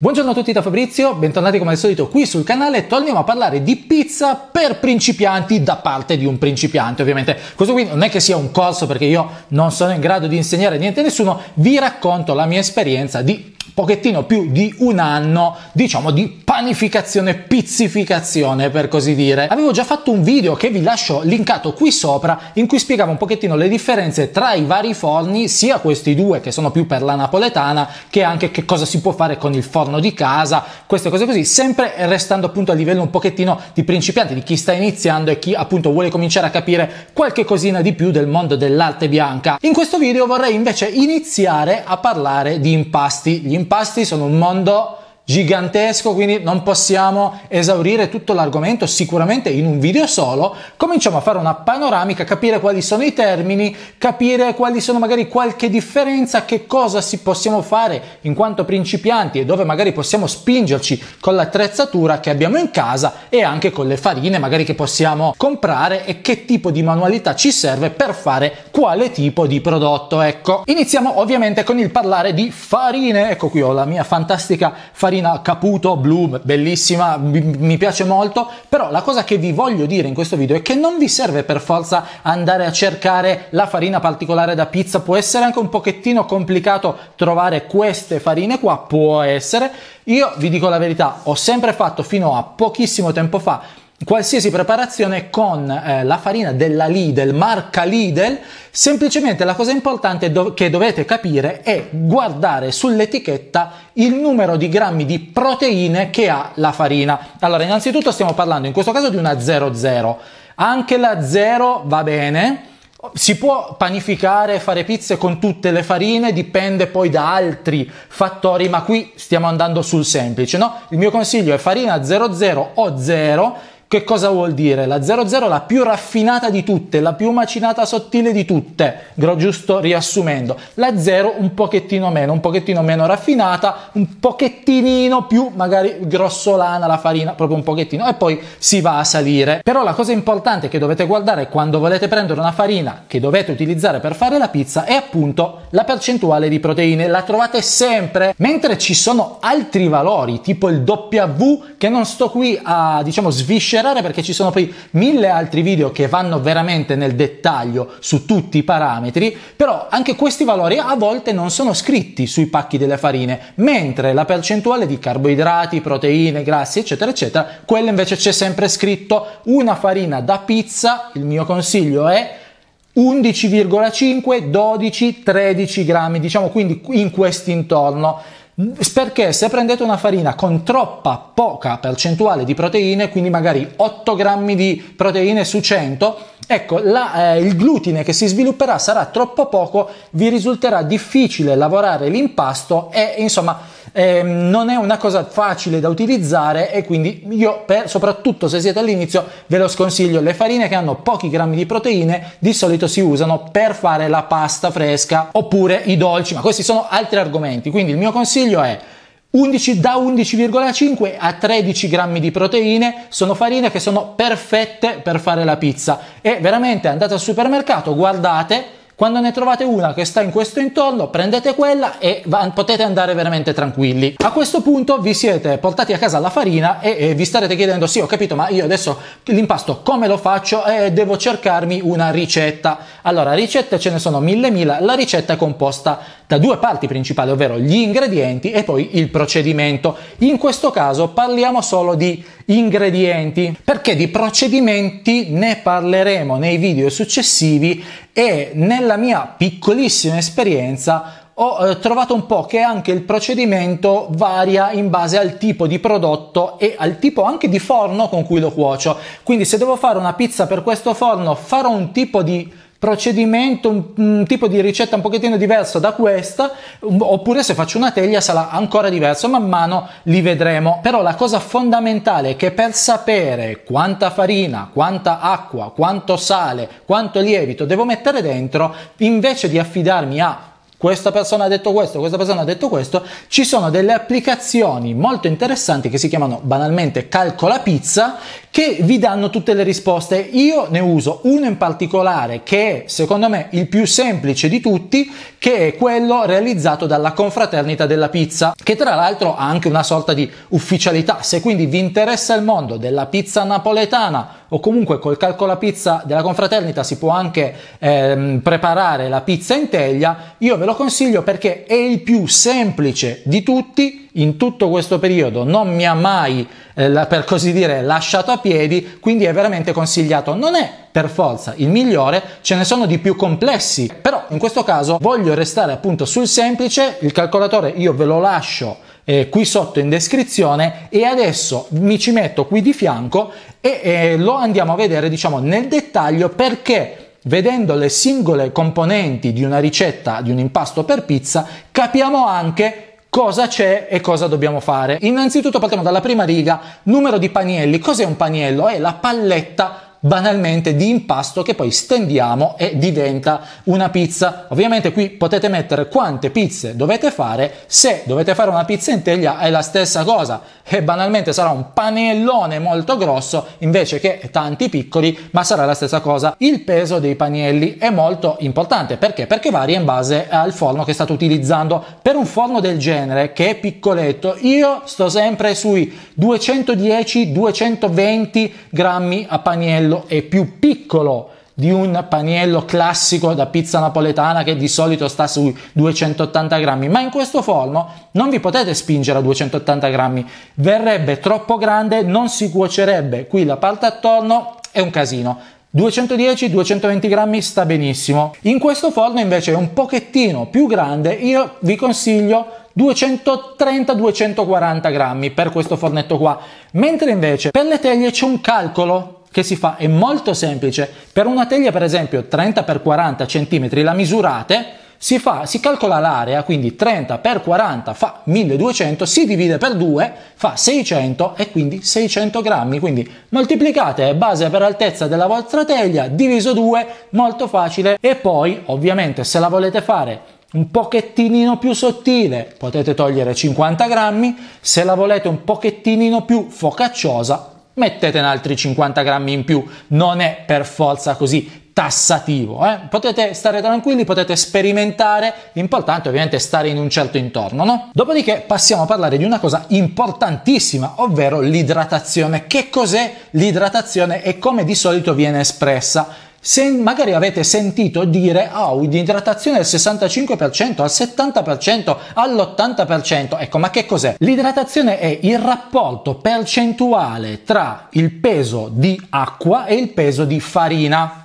Buongiorno a tutti da Fabrizio, bentornati come al solito qui sul canale, torniamo a parlare di pizza per principianti da parte di un principiante ovviamente. Questo qui non è che sia un corso perché io non sono in grado di insegnare niente a nessuno, vi racconto la mia esperienza di pochettino più di un anno, diciamo, di panificazione, pizzificazione, per così dire. Avevo già fatto un video che vi lascio linkato qui sopra, in cui spiegavo un pochettino le differenze tra i vari forni, sia questi due che sono più per la napoletana, che anche che cosa si può fare con il forno di casa, queste cose così, sempre restando appunto a livello un pochettino di principianti, di chi sta iniziando e chi appunto vuole cominciare a capire qualche cosina di più del mondo dell'arte bianca. In questo video vorrei invece iniziare a parlare di impasti. Gli impasti sono un mondo gigantesco, quindi non possiamo esaurire tutto l'argomento sicuramente in un video solo. Cominciamo a fare una panoramica, capire quali sono i termini, capire quali sono magari qualche differenza, che cosa si possiamo fare in quanto principianti e dove magari possiamo spingerci con l'attrezzatura che abbiamo in casa e anche con le farine magari che possiamo comprare e che tipo di manualità ci serve per fare quale tipo di prodotto. Ecco, iniziamo ovviamente con il parlare di farine. Ecco qui ho la mia fantastica farina carina, Caputo, blu, bellissima, mi, mi piace molto, però la cosa che vi voglio dire in questo video è che non vi serve per forza andare a cercare la farina particolare da pizza, può essere anche un pochettino complicato trovare queste farine qua, può essere. Io vi dico la verità, ho sempre fatto fino a pochissimo tempo fa qualsiasi preparazione con eh, la farina della Lidl, marca Lidl, semplicemente la cosa importante do- che dovete capire è guardare sull'etichetta il numero di grammi di proteine che ha la farina. Allora, innanzitutto stiamo parlando in questo caso di una 00. Anche la 0 va bene. Si può panificare fare pizze con tutte le farine, dipende poi da altri fattori, ma qui stiamo andando sul semplice, no? Il mio consiglio è farina 00 o 0 che cosa vuol dire? La 00 la più raffinata di tutte, la più macinata sottile di tutte, giusto riassumendo. La 0 un pochettino meno, un pochettino meno raffinata, un pochettino più magari grossolana la farina, proprio un pochettino, e poi si va a salire. Però la cosa importante che dovete guardare quando volete prendere una farina che dovete utilizzare per fare la pizza è appunto la percentuale di proteine, la trovate sempre, mentre ci sono altri valori, tipo il W, che non sto qui a, diciamo, sviscerare scerrare perché ci sono poi mille altri video che vanno veramente nel dettaglio su tutti i parametri, però anche questi valori a volte non sono scritti sui pacchi delle farine, mentre la percentuale di carboidrati, proteine, grassi, eccetera, eccetera, quella invece c'è sempre scritto una farina da pizza, il mio consiglio è 11,5, 12, 13 grammi, diciamo quindi in questo intorno. Mm, perché se prendete una farina con troppa poca percentuale di proteine, quindi magari 8 grammi di proteine su 100, Ecco, la, eh, il glutine che si svilupperà sarà troppo poco, vi risulterà difficile lavorare l'impasto e insomma eh, non è una cosa facile da utilizzare e quindi io per, soprattutto se siete all'inizio ve lo sconsiglio. Le farine che hanno pochi grammi di proteine di solito si usano per fare la pasta fresca oppure i dolci, ma questi sono altri argomenti, quindi il mio consiglio è 11, da 11,5 a 13 grammi di proteine sono farine che sono perfette per fare la pizza e veramente andate al supermercato, guardate, quando ne trovate una che sta in questo intorno, prendete quella e va- potete andare veramente tranquilli. A questo punto vi siete portati a casa la farina e, e, vi starete chiedendo: sì, ho capito, ma io adesso l'impasto come lo faccio? E devo cercarmi una ricetta. Allora, ricette ce ne sono mille mila. La ricetta è composta da due parti principali, ovvero gli ingredienti e poi il procedimento. In questo caso parliamo solo di ingredienti, perché di procedimenti ne parleremo nei video successivi e nella mia piccolissima esperienza ho eh, trovato un po' che anche il procedimento varia in base al tipo di prodotto e al tipo anche di forno con cui lo cuocio. Quindi se devo fare una pizza per questo forno farò un tipo di procedimento, un, un, tipo di ricetta un pochettino diverso da questa, oppure se faccio una teglia sarà ancora diverso, man mano li vedremo. Però la cosa fondamentale è che per sapere quanta farina, quanta acqua, quanto sale, quanto lievito devo mettere dentro, invece di affidarmi a questa persona ha detto questo, questa persona ha detto questo, ci sono delle applicazioni molto interessanti che si chiamano banalmente calcola pizza che vi danno tutte le risposte. Io ne uso uno in particolare che è secondo me il più semplice di tutti, che è quello realizzato dalla Confraternita della Pizza, che tra l'altro ha anche una sorta di ufficialità. Se quindi vi interessa il mondo della pizza napoletana o comunque col calcola pizza della Confraternita si può anche ehm, preparare la pizza in teglia, io ve lo consiglio perché è il più semplice di tutti in tutto questo periodo non mi ha mai, eh, per così dire, lasciato a piedi, quindi è veramente consigliato. Non è per forza il migliore, ce ne sono di più complessi, però in questo caso voglio restare appunto sul semplice, il calcolatore io ve lo lascio eh, qui sotto in descrizione e adesso mi ci metto qui di fianco e eh, lo andiamo a vedere diciamo nel dettaglio perché vedendo le singole componenti di una ricetta di un impasto per pizza capiamo anche cosa c'è e cosa dobbiamo fare. Innanzitutto partiamo dalla prima riga, numero di panielli. Cos'è un paniello? È la palletta banalmente di impasto che poi stendiamo e diventa una pizza. Ovviamente qui potete mettere quante pizze dovete fare, se dovete fare una pizza in teglia è la stessa cosa e banalmente sarà un panellone molto grosso invece che tanti piccoli, ma sarà la stessa cosa. Il peso dei panielli è molto importante perché? Perché varia in base al forno che state utilizzando. Per un forno del genere che è piccoletto, io sto sempre sui 210-220 grammi a paniello paniello è più piccolo di un paniello classico da pizza napoletana che di solito sta sui 280 grammi, ma in questo forno non vi potete spingere a 280 grammi, verrebbe troppo grande, non si cuocerebbe, qui la parte attorno è un casino. 210-220 grammi sta benissimo. In questo forno invece è un pochettino più grande, io vi consiglio 230-240 grammi per questo fornetto qua, mentre invece per le teglie c'è un calcolo che si fa è molto semplice. Per una teglia, per esempio, 30x40 cm, la misurate, si, fa, si calcola l'area, quindi 30x40 fa 1200, si divide per 2, fa 600 e quindi 600 grammi. Quindi moltiplicate base per altezza della vostra teglia, diviso 2, molto facile. E poi, ovviamente, se la volete fare un pochettino più sottile potete togliere 50 grammi, se la volete un pochettino più focacciosa mettete altri 50 grammi in più, non è per forza così tassativo. Eh? Potete stare tranquilli, potete sperimentare, l'importante ovviamente è stare in un certo intorno. No? Dopodiché passiamo a parlare di una cosa importantissima, ovvero l'idratazione. Che cos'è l'idratazione e come di solito viene espressa? Se magari avete sentito dire oh, idratazione al 65%, al 70%, all'80%. Ecco, ma che cos'è? L'idratazione è il rapporto percentuale tra il peso di acqua e il peso di farina.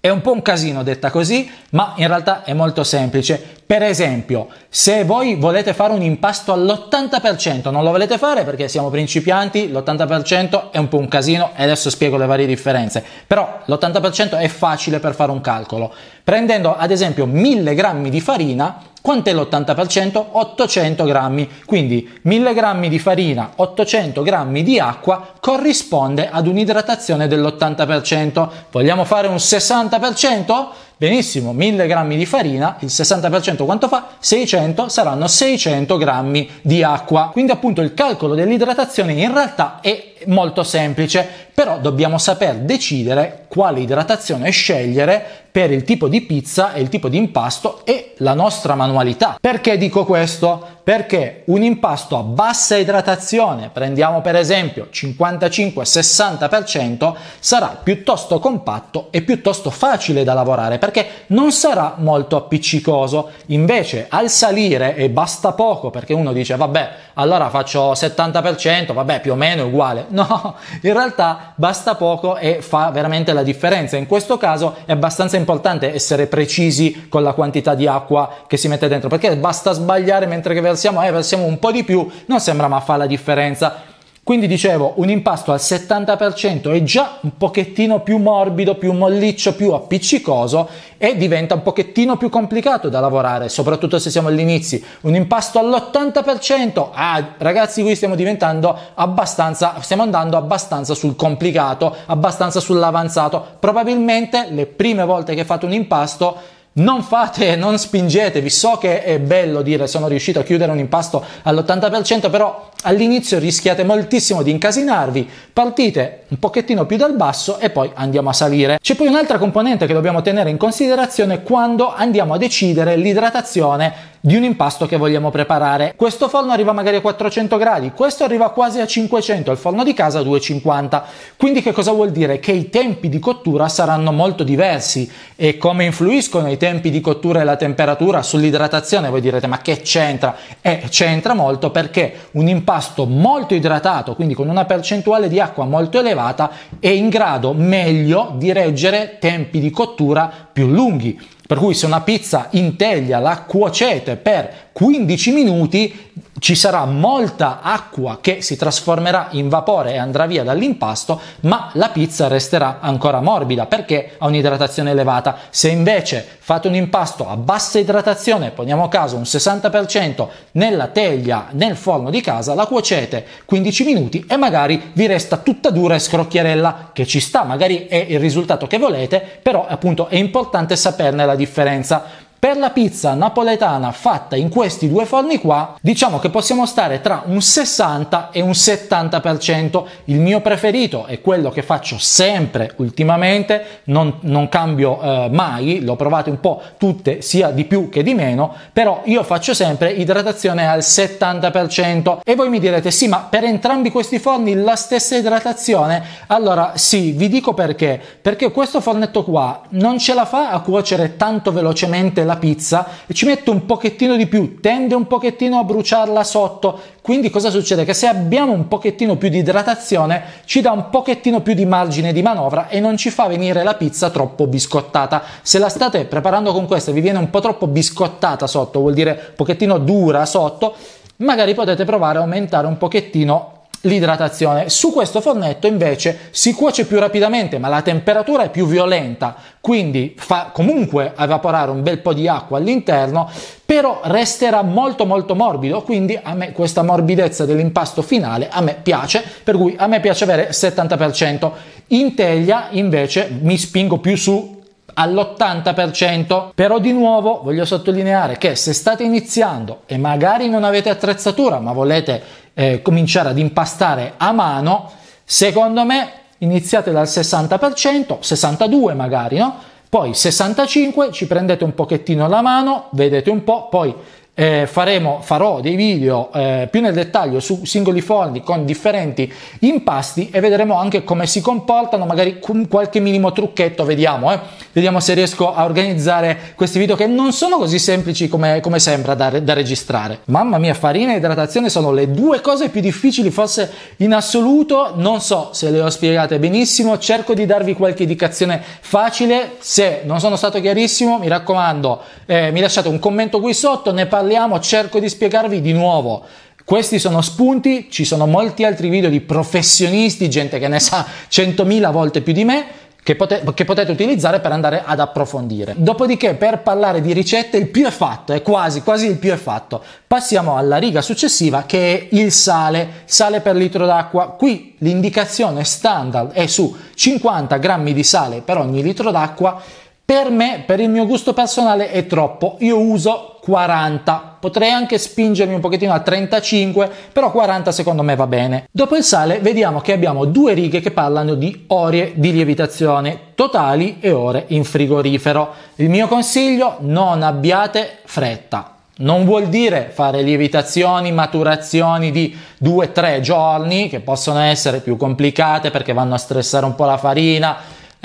È un po' un casino detta così, ma in realtà è molto semplice. Per esempio, se voi volete fare un impasto all'80%, non lo volete fare perché siamo principianti, l'80% è un po' un casino e adesso spiego le varie differenze, però l'80% è facile per fare un calcolo. Prendendo ad esempio 1000 grammi di farina, quant'è l'80%? 800 grammi, quindi 1000 grammi di farina, 800 grammi di acqua corrisponde ad un'idratazione dell'80%. Vogliamo fare un 60%? Benissimo, 1000 grammi di farina, il 60% quanto fa? 600 saranno 600 grammi di acqua. Quindi appunto il calcolo dell'idratazione in realtà è molto semplice, però dobbiamo saper decidere quale idratazione scegliere per il tipo di pizza e il tipo di impasto e la nostra manualità. Perché dico questo? Perché un impasto a bassa idratazione, prendiamo per esempio 55-60%, sarà piuttosto compatto e piuttosto facile da lavorare perché non sarà molto appiccicoso. Invece al salire e basta poco perché uno dice vabbè allora faccio 70%, vabbè più o meno è uguale no, in realtà basta poco e fa veramente la differenza. In questo caso è abbastanza importante essere precisi con la quantità di acqua che si mette dentro, perché basta sbagliare mentre che versiamo, eh, versiamo un po' di più, non sembra ma fa la differenza quindi dicevo, un impasto al 70% è già un pochettino più morbido, più molliccio, più appiccicoso e diventa un pochettino più complicato da lavorare, soprattutto se siamo all'inizio. Un impasto all'80%, ah ragazzi qui stiamo diventando abbastanza, stiamo andando abbastanza sul complicato, abbastanza sull'avanzato. Probabilmente le prime volte che fate un impasto non fate, non spingetevi. So che è bello dire sono riuscito a chiudere un impasto all'80%, però all'inizio rischiate moltissimo di incasinarvi. Partite un pochettino più dal basso e poi andiamo a salire. C'è poi un'altra componente che dobbiamo tenere in considerazione quando andiamo a decidere l'idratazione di un impasto che vogliamo preparare. Questo forno arriva magari a 400 gradi, questo arriva quasi a 500, il forno di casa a 250. Quindi che cosa vuol dire? Che i tempi di cottura saranno molto diversi e come influiscono i tempi di cottura e la temperatura sull'idratazione? Voi direte ma che c'entra? Eh, c'entra molto perché un impasto molto idratato, quindi con una percentuale di acqua molto elevata, è in grado meglio di reggere tempi di cottura più lunghi. Per cui se una pizza in teglia la cuocete per 15 minuti ci sarà molta acqua che si trasformerà in vapore e andrà via dall'impasto, ma la pizza resterà ancora morbida perché ha un'idratazione elevata. Se invece fate un impasto a bassa idratazione, poniamo caso un 60% nella teglia nel forno di casa, la cuocete 15 minuti e magari vi resta tutta dura e scrocchierella, che ci sta, magari è il risultato che volete, però appunto è importante saperne la differenza. Per la pizza napoletana fatta in questi due forni qua, diciamo che possiamo stare tra un 60 e un 70%. Il mio preferito è quello che faccio sempre ultimamente, non, non cambio eh, mai, l'ho provato un po' tutte, sia di più che di meno, però io faccio sempre idratazione al 70%. E voi mi direte, sì, ma per entrambi questi forni la stessa idratazione? Allora sì, vi dico perché. Perché questo fornetto qua non ce la fa a cuocere tanto velocemente della pizza e ci mette un pochettino di più, tende un pochettino a bruciarla sotto. Quindi cosa succede? Che se abbiamo un pochettino più di idratazione ci dà un pochettino più di margine di manovra e non ci fa venire la pizza troppo biscottata. Se la state preparando con questa e vi viene un po' troppo biscottata sotto, vuol dire un pochettino dura sotto, magari potete provare a aumentare un pochettino l'idratazione. Su questo fornetto invece si cuoce più rapidamente, ma la temperatura è più violenta, quindi fa comunque evaporare un bel po' di acqua all'interno, però resterà molto molto morbido, quindi a me questa morbidezza dell'impasto finale a me piace, per cui a me piace avere 70%. In teglia invece mi spingo più su all'80%. Però di nuovo voglio sottolineare che se state iniziando e magari non avete attrezzatura ma volete eh, cominciare ad impastare a mano, secondo me iniziate dal 60%, 62 magari, no? Poi 65 ci prendete un pochettino la mano, vedete un po', poi eh, faremo, farò dei video eh, più nel dettaglio su singoli forni con differenti impasti e vedremo anche come si comportano, magari con qualche minimo trucchetto, vediamo, eh. vediamo se riesco a organizzare questi video che non sono così semplici come, come sembra da, da, registrare. Mamma mia, farina e idratazione sono le due cose più difficili forse in assoluto, non so se le ho spiegate benissimo, cerco di darvi qualche indicazione facile, se non sono stato chiarissimo mi raccomando eh, mi lasciate un commento qui sotto, ne parlo parliamo, cerco di spiegarvi di nuovo. Questi sono spunti, ci sono molti altri video di professionisti, gente che ne sa 100.000 volte più di me, che, pote- che, potete utilizzare per andare ad approfondire. Dopodiché, per parlare di ricette, il più è fatto, è quasi, quasi il più è fatto. Passiamo alla riga successiva che è il sale, sale per litro d'acqua. Qui l'indicazione standard è su 50 grammi di sale per ogni litro d'acqua per me, per il mio gusto personale, è troppo. Io uso 40. Potrei anche spingermi un pochettino a 35, però 40 secondo me va bene. Dopo il sale vediamo che abbiamo due righe che parlano di ore di lievitazione totali e ore in frigorifero. Il mio consiglio, non abbiate fretta. Non vuol dire fare lievitazioni, maturazioni di 2-3 giorni, che possono essere più complicate perché vanno a stressare un po' la farina,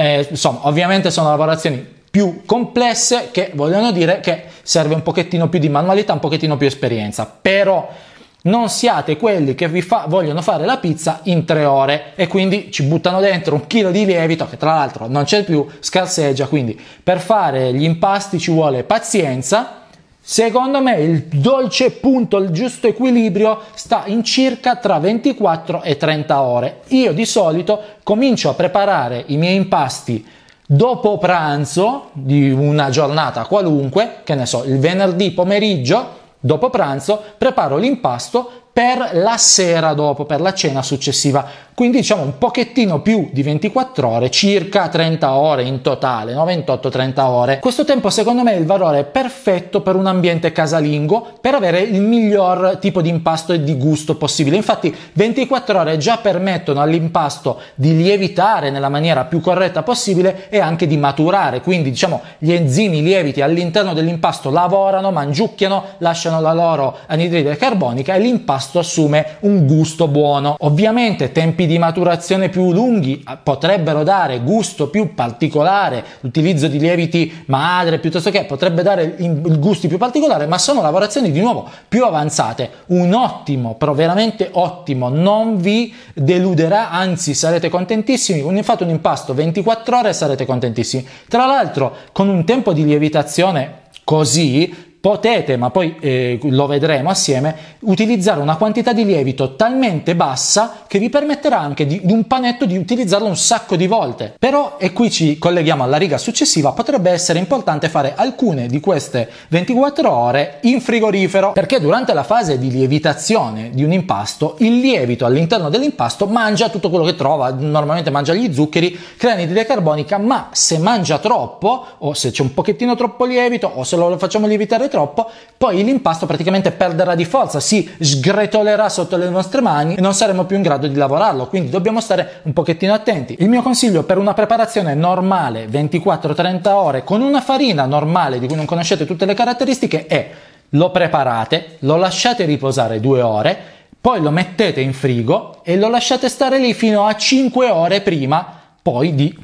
eh, insomma, ovviamente sono lavorazioni più complesse che vogliono dire che serve un pochettino più di manualità, un pochettino più esperienza, però non siate quelli che vi fa, vogliono fare la pizza in tre ore e quindi ci buttano dentro un chilo di lievito che tra l'altro non c'è più, scarseggia, quindi per fare gli impasti ci vuole pazienza Secondo me il dolce punto, il giusto equilibrio sta in circa tra 24 e 30 ore. Io di solito comincio a preparare i miei impasti dopo pranzo di una giornata qualunque, che ne so, il venerdì pomeriggio, dopo pranzo preparo l'impasto per la sera dopo, per la cena successiva quindi diciamo un pochettino più di 24 ore, circa 30 ore in totale, no? 28-30 ore. Questo tempo secondo me è il valore perfetto per un ambiente casalingo, per avere il miglior tipo di impasto e di gusto possibile. Infatti 24 ore già permettono all'impasto di lievitare nella maniera più corretta possibile e anche di maturare, quindi diciamo gli enzimi lieviti all'interno dell'impasto lavorano, mangiucchiano, lasciano la loro anidride carbonica e l'impasto assume un gusto buono. Ovviamente tempi di di maturazione più lunghi eh, potrebbero dare gusto più particolare, l'utilizzo di lieviti madre piuttosto che potrebbe dare il gusto più particolare, ma sono lavorazioni di nuovo più avanzate. Un ottimo, però veramente ottimo, non vi deluderà, anzi sarete contentissimi, fate un impasto 24 ore e sarete contentissimi. Tra l'altro con un tempo di lievitazione così potete, ma poi eh, lo vedremo assieme, utilizzare una quantità di lievito talmente bassa che vi permetterà anche di, di, un panetto di utilizzarlo un sacco di volte. Però, e qui ci colleghiamo alla riga successiva, potrebbe essere importante fare alcune di queste 24 ore in frigorifero, perché durante la fase di lievitazione di un impasto, il lievito all'interno dell'impasto mangia tutto quello che trova, normalmente mangia gli zuccheri, crea anidride carbonica, ma se mangia troppo o se c'è un pochettino troppo lievito o se lo facciamo lievitare troppo, poi l'impasto praticamente perderà di forza, si sgretolerà sotto le nostre mani e non saremo più in grado di lavorarlo, quindi dobbiamo stare un pochettino attenti. Il mio consiglio per una preparazione normale, 24-30 ore, con una farina normale di cui non conoscete tutte le caratteristiche è lo preparate, lo lasciate riposare due ore, poi lo mettete in frigo e lo lasciate stare lì fino a 5 ore prima poi di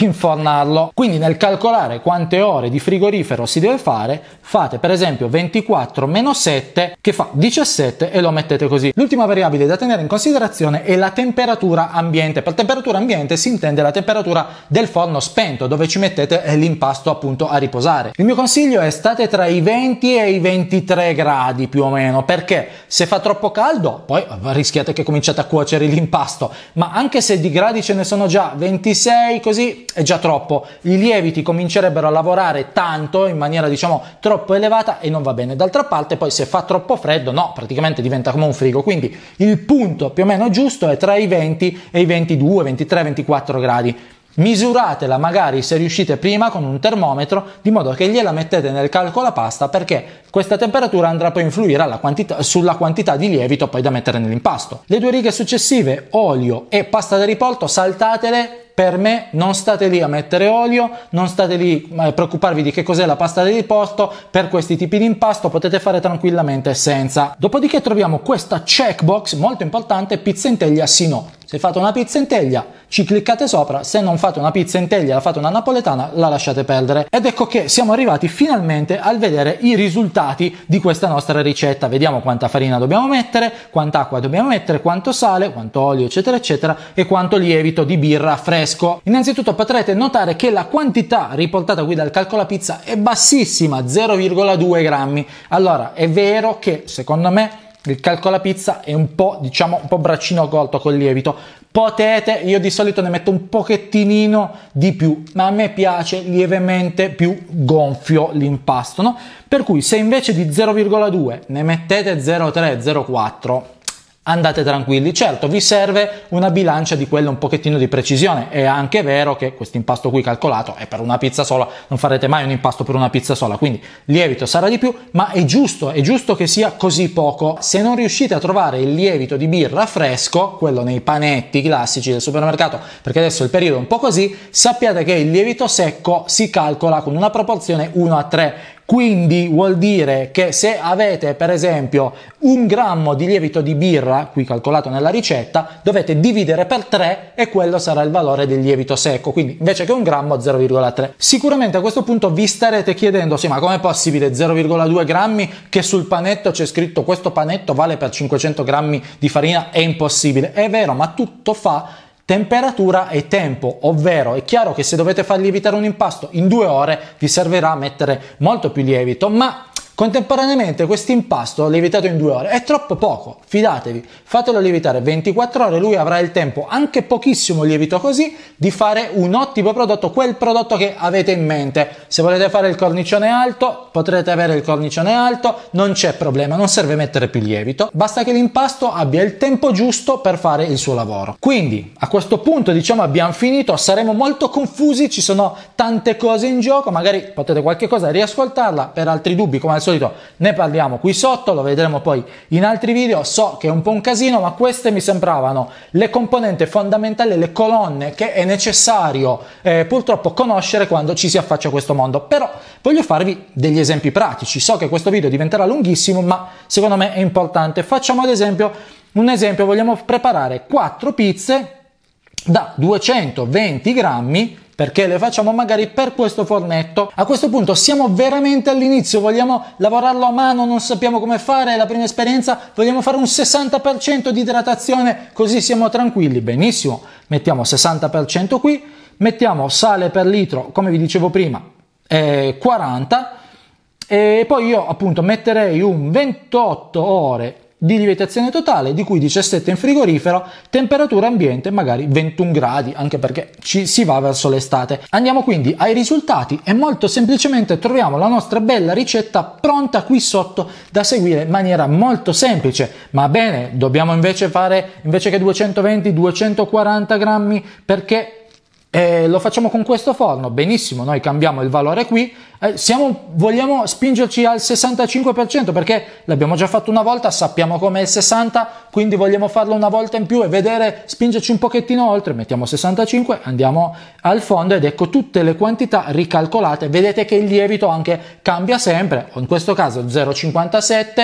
infornarlo. Quindi nel calcolare quante ore di frigorifero si deve fare, fate per esempio 24 meno 7 che fa 17 e lo mettete così. L'ultima variabile da tenere in considerazione è la temperatura ambiente. Per temperatura ambiente si intende la temperatura del forno spento dove ci mettete eh, l'impasto appunto a riposare. Il mio consiglio è state tra i 20 e i 23 gradi più o meno perché se fa troppo caldo poi eh, rischiate che cominciate a cuocere l'impasto ma anche se di gradi ce ne sono già 26 così così è già troppo. I lieviti comincerebbero a lavorare tanto in maniera diciamo troppo elevata e non va bene. D'altra parte poi se fa troppo freddo, no, praticamente diventa come un frigo. Quindi il punto più o meno giusto è tra i 20 e i 22, 23, 24 gradi. Misuratela magari se riuscite prima con un termometro di modo che gliela mettete nel calcolapasta perché questa temperatura andrà poi a influire quantità, sulla quantità di lievito poi da mettere nell'impasto. Le due righe successive, olio e pasta da riporto, saltatele per me non state lì a mettere olio, non state lì eh, a preoccuparvi di che cos'è la pasta di riporto, per questi tipi di impasto potete fare tranquillamente senza. Dopodiché troviamo questa checkbox molto importante, pizza in teglia sì no. Se fate una pizza in teglia ci cliccate sopra, se non fate una pizza in teglia, la fate una napoletana, la lasciate perdere. Ed ecco che siamo arrivati finalmente al vedere i risultati di questa nostra ricetta. Vediamo quanta farina dobbiamo mettere, quanta acqua dobbiamo mettere, quanto sale, quanto olio, eccetera, eccetera, e quanto lievito di birra fresco. Innanzitutto potrete notare che la quantità riportata qui dal calcola pizza è bassissima, 0,2 grammi. Allora, è vero che secondo me il calcola pizza è un po', diciamo, un po' braccino colto col lievito, Potete, io di solito ne metto un pochettinino di più, ma a me piace lievemente più gonfio l'impasto, no? Per cui se invece di 0,2 ne mettete 0,3, 0,4 andate tranquilli. Certo, vi serve una bilancia di quella un pochettino di precisione. È anche vero che questo impasto qui calcolato è per una pizza sola, non farete mai un impasto per una pizza sola, quindi lievito sarà di più, ma è giusto, è giusto che sia così poco. Se non riuscite a trovare il lievito di birra fresco, quello nei panetti classici del supermercato, perché adesso il periodo è un po' così, sappiate che il lievito secco si calcola con una proporzione 1 a 3 quindi vuol dire che se avete per esempio un grammo di lievito di birra, qui calcolato nella ricetta, dovete dividere per 3 e quello sarà il valore del lievito secco, quindi invece che un grammo 0,3. Sicuramente a questo punto vi starete chiedendo, sì ma com'è possibile 0,2 grammi che sul panetto c'è scritto questo panetto vale per 500 grammi di farina? È impossibile. È vero, ma tutto fa temperatura e tempo, ovvero è chiaro che se dovete far lievitare un impasto in due ore vi servirà a mettere molto più lievito, ma Contemporaneamente questo impasto lievitato in due ore è troppo poco, fidatevi, fatelo lievitare 24 ore, lui avrà il tempo, anche pochissimo lievito così, di fare un ottimo prodotto, quel prodotto che avete in mente. Se volete fare il cornicione alto, potrete avere il cornicione alto, non c'è problema, non serve mettere più lievito, basta che l'impasto abbia il tempo giusto per fare il suo lavoro. Quindi a questo punto diciamo abbiamo finito, saremo molto confusi, ci sono tante cose in gioco, magari potete qualche cosa riascoltarla per altri dubbi come al solito solito ne parliamo qui sotto, lo vedremo poi in altri video. So che è un po' un casino, ma queste mi sembravano le componenti fondamentali, le colonne che è necessario eh, purtroppo conoscere quando ci si affaccia a questo mondo. Però voglio farvi degli esempi pratici. So che questo video diventerà lunghissimo, ma secondo me è importante. Facciamo ad esempio un esempio, vogliamo preparare quattro pizze da 220 grammi perché le facciamo magari per questo fornetto. A questo punto siamo veramente all'inizio, vogliamo lavorarlo a mano, non sappiamo come fare, è la prima esperienza, vogliamo fare un 60% di idratazione così siamo tranquilli. Benissimo, mettiamo 60% qui, mettiamo sale per litro, come vi dicevo prima, 40 e poi io appunto metterei un 28 ore di lievitazione totale, di cui 17 in frigorifero, temperatura ambiente magari 21 gradi, anche perché ci si va verso l'estate. Andiamo quindi ai risultati e molto semplicemente troviamo la nostra bella ricetta pronta qui sotto da seguire in maniera molto semplice. Ma bene, dobbiamo invece fare invece che 220 240 grammi perché eh, lo facciamo con questo forno, benissimo, noi cambiamo il valore qui, eh, siamo, vogliamo spingerci al 65% perché l'abbiamo già fatto una volta, sappiamo com'è il 60%, quindi vogliamo farlo una volta in più e vedere, spingerci un pochettino oltre, mettiamo 65, andiamo al fondo ed ecco tutte le quantità ricalcolate, vedete che il lievito anche cambia sempre, in questo caso 0,57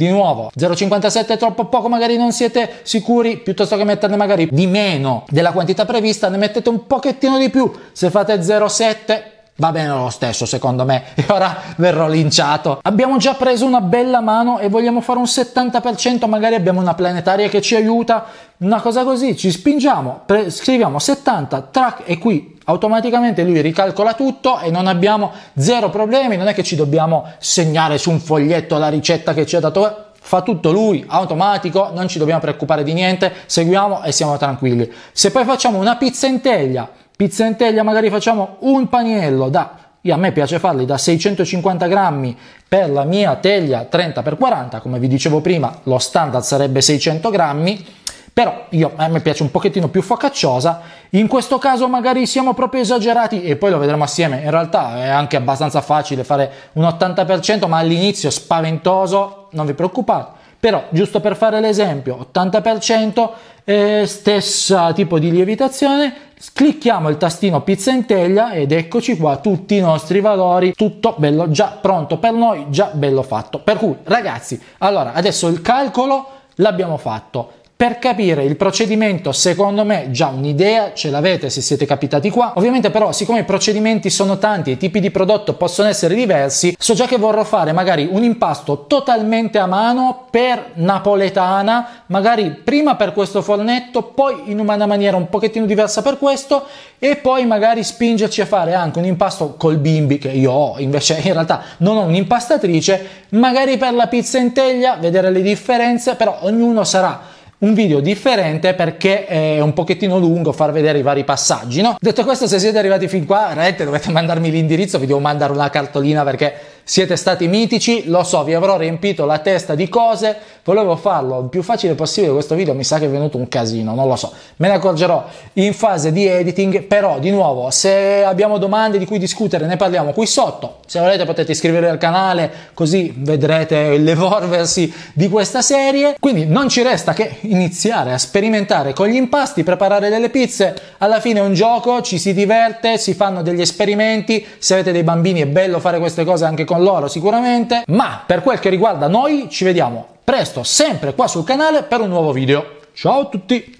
di nuovo, 0,57 è troppo poco, magari non siete sicuri, piuttosto che metterne magari di meno della quantità prevista, ne mettete un pochettino di più. Se fate 0,7 va bene lo stesso secondo me e ora verrò linciato. Abbiamo già preso una bella mano e vogliamo fare un 70%, magari abbiamo una planetaria che ci aiuta, una cosa così, ci spingiamo, scriviamo 70, track e qui automaticamente lui ricalcola tutto e non abbiamo zero problemi, non è che ci dobbiamo segnare su un foglietto la ricetta che ci ha dato fa tutto lui automatico, non ci dobbiamo preoccupare di niente, seguiamo e siamo tranquilli. Se poi facciamo una pizza in teglia Pizza in teglia magari facciamo un paniello da io a me piace farli da 650 grammi per la mia teglia 30x40, come vi dicevo prima, lo standard sarebbe 600 grammi, però io, a me piace un pochettino più focacciosa, in questo caso magari siamo proprio esagerati e poi lo vedremo assieme, in realtà è anche abbastanza facile fare un 80%, ma all'inizio spaventoso, non vi preoccupate, però giusto per fare l'esempio, 80%, eh, stessa tipo di lievitazione, clicchiamo il tastino pizza in teglia ed eccoci qua tutti i nostri valori tutto bello già pronto per noi già bello fatto per cui ragazzi allora adesso il calcolo l'abbiamo fatto per capire il procedimento, secondo me già un'idea ce l'avete se siete capitati qua. Ovviamente però, siccome i procedimenti sono tanti e i tipi di prodotto possono essere diversi, so già che vorrò fare magari un impasto totalmente a mano per napoletana, magari prima per questo fornetto, poi in una maniera un pochettino diversa per questo e poi magari spingerci a fare anche un impasto col bimbi che io ho, invece in realtà non ho un'impastatrice, magari per la pizza in teglia, vedere le differenze, però ognuno sarà un video differente perché è un pochettino lungo far vedere i vari passaggi, no? Detto questo, se siete arrivati fin qua, rete, dovete mandarmi l'indirizzo, vi devo mandare una cartolina perché siete stati mitici, lo so, vi avrò riempito la testa di cose, volevo farlo il più facile possibile questo video, mi sa che è venuto un casino, non lo so, me ne accorgerò in fase di editing, però di nuovo se abbiamo domande di cui discutere ne parliamo qui sotto, se volete potete iscrivervi al canale così vedrete l'evolversi di questa serie, quindi non ci resta che iniziare a sperimentare con gli impasti, preparare delle pizze, alla fine è un gioco, ci si diverte, si fanno degli esperimenti, se avete dei bambini è bello fare queste cose anche con loro sicuramente, ma per quel che riguarda noi ci vediamo presto sempre qua sul canale per un nuovo video. Ciao a tutti!